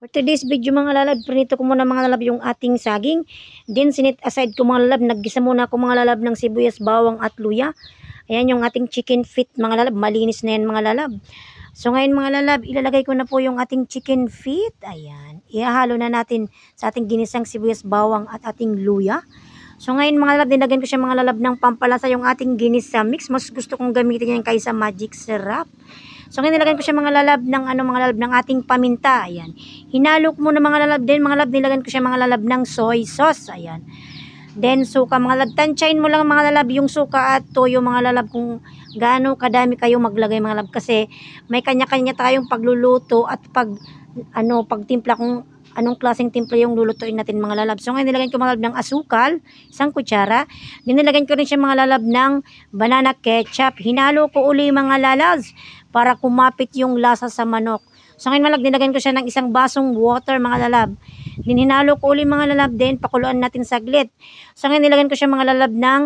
For today's video mga lalab, prinito ko muna mga lalab yung ating saging. Then sinit aside ko mga lalab, naggisa muna ako mga lalab ng sibuyas, bawang at luya. Ayan yung ating chicken feet mga lalab, malinis na yan mga lalab. So ngayon mga lalab, ilalagay ko na po yung ating chicken feet. Ayan, ihahalo na natin sa ating ginisang sibuyas, bawang at ating luya. So ngayon mga lalab, dinagyan ko siya mga lalab ng pampalasa yung ating ginisa mix. Mas gusto kong gamitin yan kaysa magic syrup. So, ngayon nilagyan ko siya mga lalab ng, ano, mga lalab ng ating paminta. Ayun. Hinalok mo na mga lalab din. Mga lalab, nilagyan ko siya mga lalab ng soy sauce. Ayun. Then, suka mga lalab. Tansyain mo lang mga lalab yung suka at toyo mga lalab kung gaano kadami kayo maglagay mga lalab. Kasi may kanya-kanya tayong pagluluto at pag, ano, pagtimpla kung anong klaseng timpla yung lulutuin natin mga lalab. So ngayon nilagyan ko mga lalab ng asukal, isang kutsara. Dinilagyan ko rin siya mga lalab ng banana ketchup. Hinalo ko uli mga lalabs para kumapit yung lasa sa manok. So ngayon malag nilagyan ko siya ng isang basong water mga lalab. Ninhinalo ko uli mga lalab din, pakuluan natin saglit. So ngayon nilagyan ko siya mga lalab ng,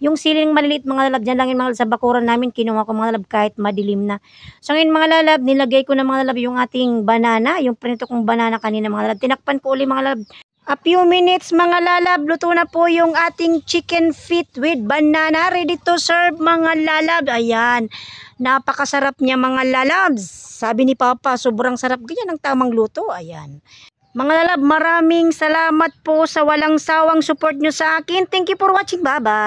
yung siling maliliit mga lalab, dyan lang yung mga sa bakuran namin, kinuha ko mga lalab kahit madilim na. So ngayon mga lalab, nilagay ko na mga lalab yung ating banana, yung printo kong banana kanina mga lalab. Tinakpan ko uli mga lalab. A few minutes mga lalab, luto na po yung ating chicken feet with banana. Ready to serve mga lalab. Ayan, napakasarap niya mga lalabs. Sabi ni Papa, sobrang sarap. Ganyan ang tamang luto. Ayan. Mga lalab, maraming salamat po sa walang sawang support nyo sa akin. Thank you for watching. Bye-bye.